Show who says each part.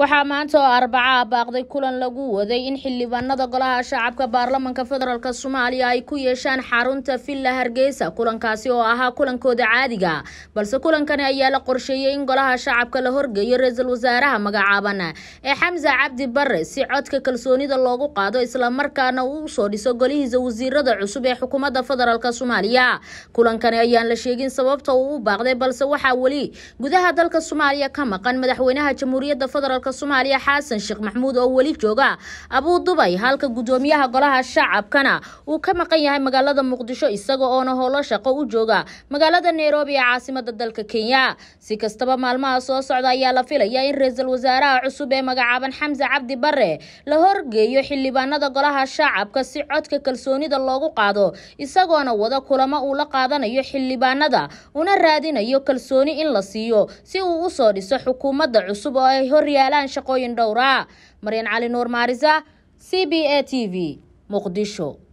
Speaker 1: waxaa maanta oo arbacaa baaqday kulan lagu waday in xildhibaanada golaha shacabka baarlamanka federaalk soomaaliya ay ku yeeshaan xarunta villa hargeysa kulankaasi oo ahaa kulankooda caadiga balse kulankani ayaa la qorsheeyey in golaha shacabka la horgeeyo ra-iisul wasaaraha magacaaban ee xamse cabdi bare si codka kalsoonida loogu qaado islamarkaana uu usoo dhiso golihiisa wasiirada cusub ee xukuumadda federaalk soomaaliya kulankani ayaan la sheegin sababta uu u baaqday balse waxaa weli gudaha dalka soomaaliya ka maqan madaxweynaha jamhuuriyadda federaalk dalka soomaaliya xasan sheekh maxamuud oo weli jooga abuu dubay halka guddoomiyaha golaha shacabkana uu ka maqan yahay magaalada muqdisho isaga oona howlo shaqo u jooga magaalada nairobi ee caasimada dalka kenya si kastaba maalmaha soo socda ayaa la filaya in ra-iisul wasaaraha cusub ee magacaaban xamse cabdi bare la horgeeyo xildhibaanada golaha shacabka si codka kalsoonida loogu qaado isagoona wada kulamo uu la qaadanayo xildhibaanada una raadinayo kalsooni in la siiyo si uu usoo dhiso xukuumadda cusub oo ay horyaala helaan shaqooyin dhowra maryan cali nuur maariza c b a t v muqdisho